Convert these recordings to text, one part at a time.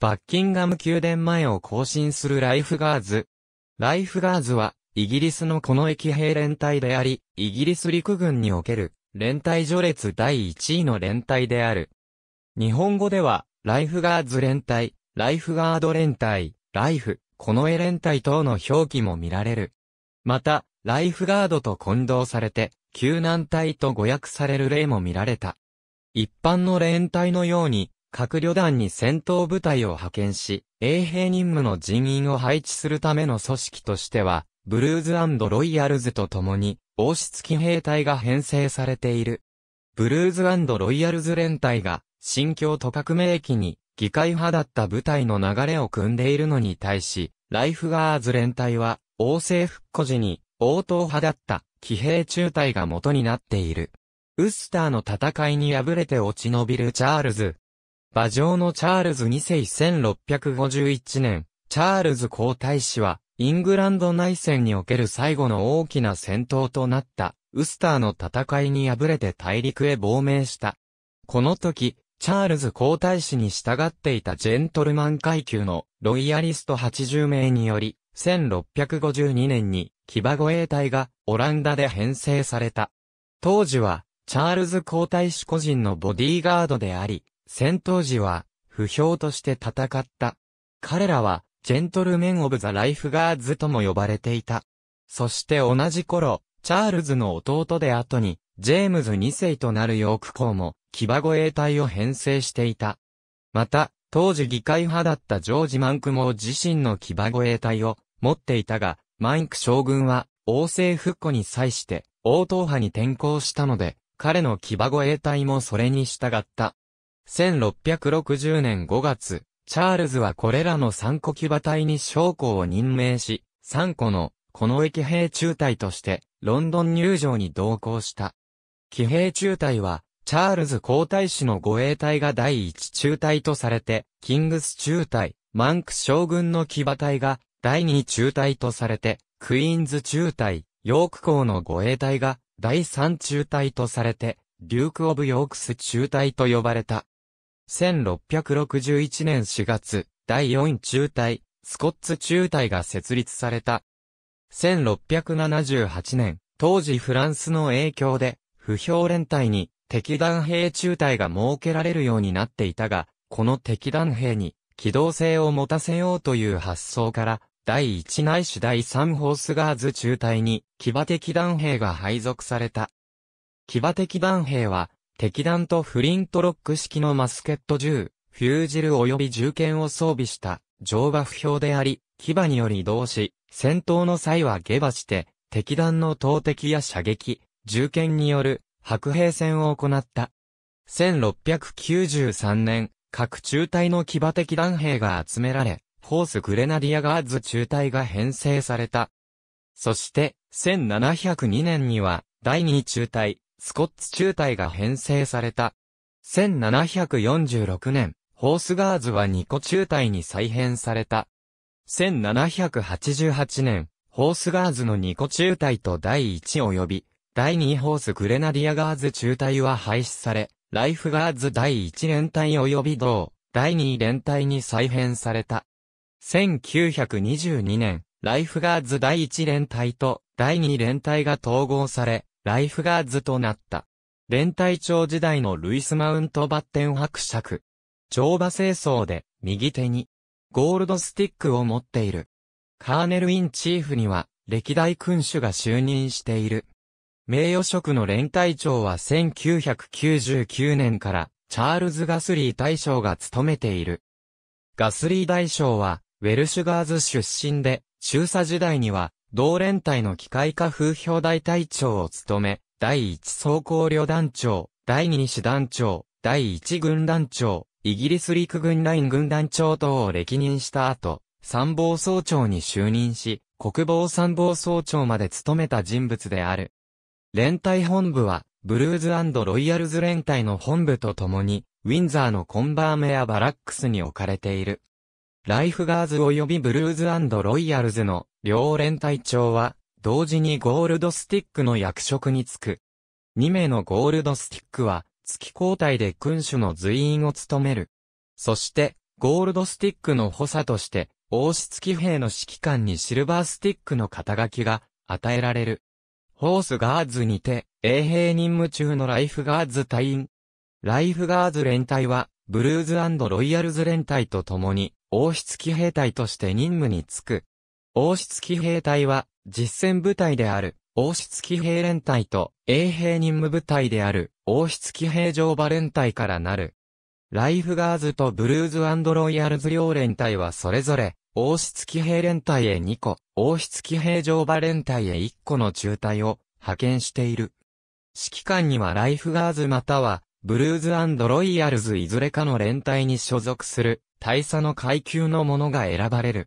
バッキンガム宮殿前を行進するライフガーズ。ライフガーズは、イギリスのこの駅兵連隊であり、イギリス陸軍における、連隊序列第1位の連隊である。日本語では、ライフガーズ連隊、ライフガード連隊、ライフ、この絵連隊等の表記も見られる。また、ライフガードと混同されて、救難隊と誤訳される例も見られた。一般の連隊のように、各旅団に戦闘部隊を派遣し、衛兵任務の人員を配置するための組織としては、ブルーズロイヤルズと共に、王室騎兵隊が編成されている。ブルーズロイヤルズ連隊が、新疆都革命期に、議会派だった部隊の流れを組んでいるのに対し、ライフガーズ連隊は、王政復古時に、王党派だった騎兵中隊が元になっている。ウスターの戦いに敗れて落ち延びるチャールズ、馬上のチャールズ2世1651年、チャールズ皇太子は、イングランド内戦における最後の大きな戦闘となった、ウスターの戦いに敗れて大陸へ亡命した。この時、チャールズ皇太子に従っていたジェントルマン階級のロイヤリスト80名により、1652年に騎馬護衛隊がオランダで編成された。当時は、チャールズ皇太子個人のボディーガードであり、戦闘時は、不評として戦った。彼らは、ジェントルメン・オブ・ザ・ライフガーズとも呼ばれていた。そして同じ頃、チャールズの弟で後に、ジェームズ2世となるヨーク校も、騎馬護衛隊を編成していた。また、当時議会派だったジョージ・マンクも自身の騎馬護衛隊を持っていたが、マンク将軍は、王政復古に際して、王党派に転向したので、彼の騎馬護衛隊もそれに従った。1660年5月、チャールズはこれらの3個騎馬隊に将校を任命し、3個の、この駅兵中隊として、ロンドン入場に同行した。騎兵中隊は、チャールズ皇太子の護衛隊が第一中隊とされて、キングス中隊、マンク将軍の騎馬隊が第二中隊とされて、クイーンズ中隊、ヨーク校の護衛隊が第三中隊とされて、デューク・オブ・ヨークス中隊と呼ばれた。1661年4月、第4中隊、スコッツ中隊が設立された。1678年、当時フランスの影響で、不評連隊に敵弾兵中隊が設けられるようになっていたが、この敵弾兵に機動性を持たせようという発想から、第1内市第3ホースガーズ中隊に騎馬敵弾兵が配属された。騎馬敵弾兵は、敵弾とフリントロック式のマスケット銃、フュージル及び銃剣を装備した乗馬不評であり、牙により移動し、戦闘の際は下馬して、敵弾の投擲や射撃、銃剣による白兵戦を行った。1693年、各中隊の騎馬敵弾兵が集められ、ホースグレナディアガーズ中隊が編成された。そして、1702年には、第2中隊、スコッツ中隊が編成された。1746年、ホースガーズは2個中隊に再編された。1788年、ホースガーズの2個中隊と第1及び、第2ホースグレナディアガーズ中隊は廃止され、ライフガーズ第1連隊及び同、第2連隊に再編された。1922年、ライフガーズ第1連隊と第2連隊が統合され、ライフガーズとなった。連隊長時代のルイス・マウントバッテン伯爵。乗馬清掃で、右手に、ゴールドスティックを持っている。カーネル・イン・チーフには、歴代君主が就任している。名誉職の連隊長は1999年からチャールズ・ガスリー大将が務めている。ガスリー大将はウェルシュガーズ出身で、中佐時代には同連隊の機械化風評大隊長を務め、第1装甲旅団長、第2師団長、第1軍団長、イギリス陸軍ライン軍団長等を歴任した後、参謀総長に就任し、国防参謀総長まで務めた人物である。連隊本部は、ブルーズロイヤルズ連隊の本部とともに、ウィンザーのコンバーメアバラックスに置かれている。ライフガーズ及びブルーズロイヤルズの両連隊長は、同時にゴールドスティックの役職に就く。2名のゴールドスティックは、月交代で君主の随員を務める。そして、ゴールドスティックの補佐として、王室騎兵の指揮官にシルバースティックの肩書きが与えられる。ホースガーズにて、衛兵任務中のライフガーズ隊員。ライフガーズ連隊は、ブルーズロイヤルズ連隊と共に、王室騎兵隊として任務に就く。王室騎兵隊は、実戦部隊である、王室騎兵連隊と、衛兵任務部隊である、王室騎兵乗馬連隊からなる。ライフガーズとブルーズロイヤルズ両連隊はそれぞれ、王室騎兵連隊へ2個、王室騎兵乗馬連隊へ1個の中隊を派遣している。指揮官にはライフガーズまたは、ブルーズロイヤルズいずれかの連隊に所属する大佐の階級の者が選ばれる。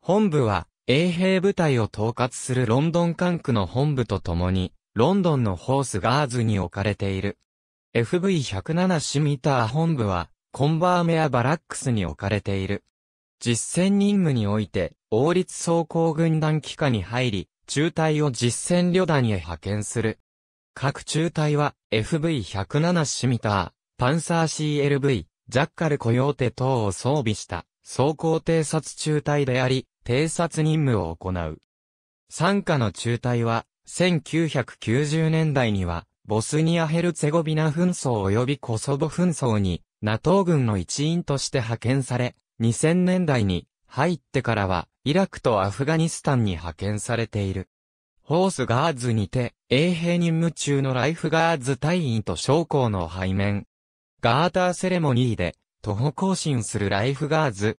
本部は、衛兵部隊を統括するロンドン管区の本部と共に、ロンドンのホースガーズに置かれている。FV107 シミター本部は、コンバーメアバラックスに置かれている。実戦任務において、王立装甲軍団機下に入り、中隊を実戦旅団へ派遣する。各中隊は FV107 シミター、パンサー CLV、ジャッカルコヨーテ等を装備した装甲偵察中隊であり、偵察任務を行う。参加の中隊は、1990年代には、ボスニア・ヘルツェゴビナ紛争及びコソボ紛争に、NATO 軍の一員として派遣され、2000年代に入ってからは、イラクとアフガニスタンに派遣されている。ホースガーズにて、衛兵任務中のライフガーズ隊員と将校の背面、ガーターセレモニーで、徒歩行進するライフガーズ。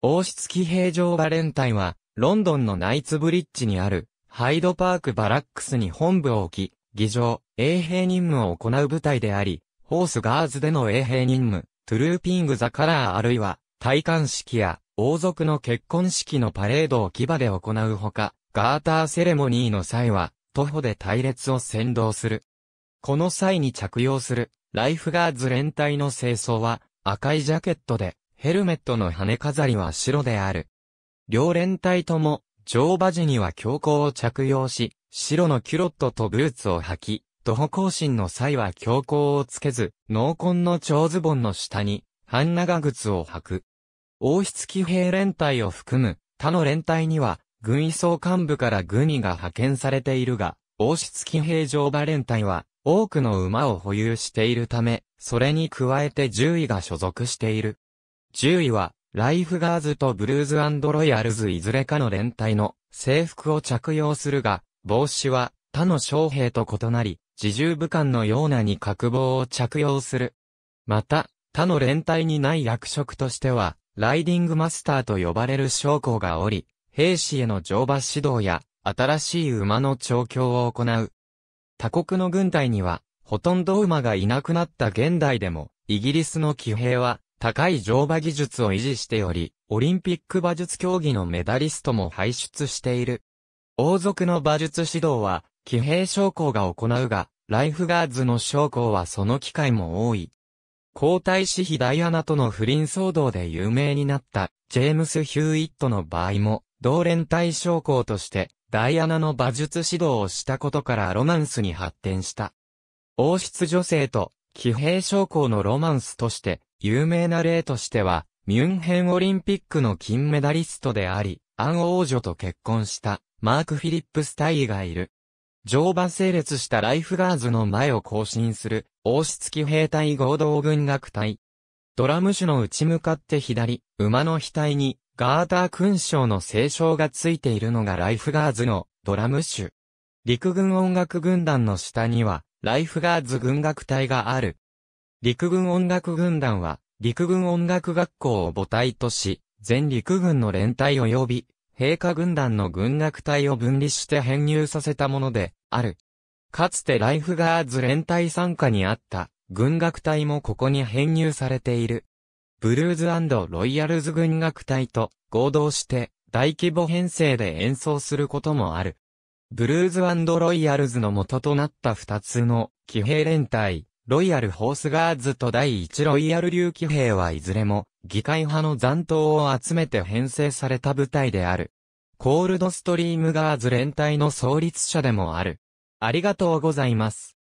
王室騎兵場バレンタイは、ロンドンのナイツブリッジにある、ハイドパークバラックスに本部を置き、議場、衛兵任務を行う部隊であり、ホースガーズでの衛兵任務、トゥルーピングザカラーあるいは、戴冠式や、王族の結婚式のパレードを牙で行うほか、ガーターセレモニーの際は、徒歩で隊列を先導する。この際に着用する、ライフガーズ連隊の清掃は赤いジャケットで、ヘルメットの羽飾りは白である。両連隊とも、乗馬時には強行を着用し、白のキュロットとブーツを履き、徒歩行進の際は強行をつけず、濃紺の長ズボンの下に、半長靴を履く。王室騎兵連隊を含む他の連隊には、軍医総幹部から軍医が派遣されているが、王室騎兵乗馬連隊は、多くの馬を保有しているため、それに加えて10位が所属している。10位は、ライフガーズとブルーズロイヤルズいずれかの連隊の制服を着用するが、帽子は他の将兵と異なり、自重武官のようなに角棒を着用する。また、他の連隊にない役職としては、ライディングマスターと呼ばれる将校がおり、兵士への乗馬指導や、新しい馬の調教を行う、他国の軍隊には、ほとんど馬がいなくなった現代でも、イギリスの騎兵は、高い乗馬技術を維持しており、オリンピック馬術競技のメダリストも輩出している。王族の馬術指導は、騎兵将校が行うが、ライフガーズの将校はその機会も多い。皇太子妃ダイアナとの不倫騒動で有名になった、ジェームス・ヒューイットの場合も、同連隊将校として、ダイアナの馬術指導をしたことからロマンスに発展した。王室女性と騎兵将校のロマンスとして、有名な例としては、ミュンヘンオリンピックの金メダリストであり、アン王女と結婚したマーク・フィリップスタイがいる。乗馬整列したライフガーズの前を行進する王室騎兵隊合同軍楽隊。ドラム種の内向かって左、馬の額にガーター勲章の聖章がついているのがライフガーズのドラム種。陸軍音楽軍団の下には、ライフガーズ軍楽隊がある。陸軍音楽軍団は、陸軍音楽学校を母体とし、全陸軍の連隊及び、陛下軍団の軍楽隊を分離して編入させたもので、ある。かつてライフガーズ連隊参加にあった、軍楽隊もここに編入されている。ブルーズロイヤルズ軍楽隊と合同して大規模編成で演奏することもある。ブルーズロイヤルズの元となった二つの騎兵連隊、ロイヤルホースガーズと第一ロイヤル流騎兵はいずれも議会派の残党を集めて編成された部隊である。コールドストリームガーズ連隊の創立者でもある。ありがとうございます。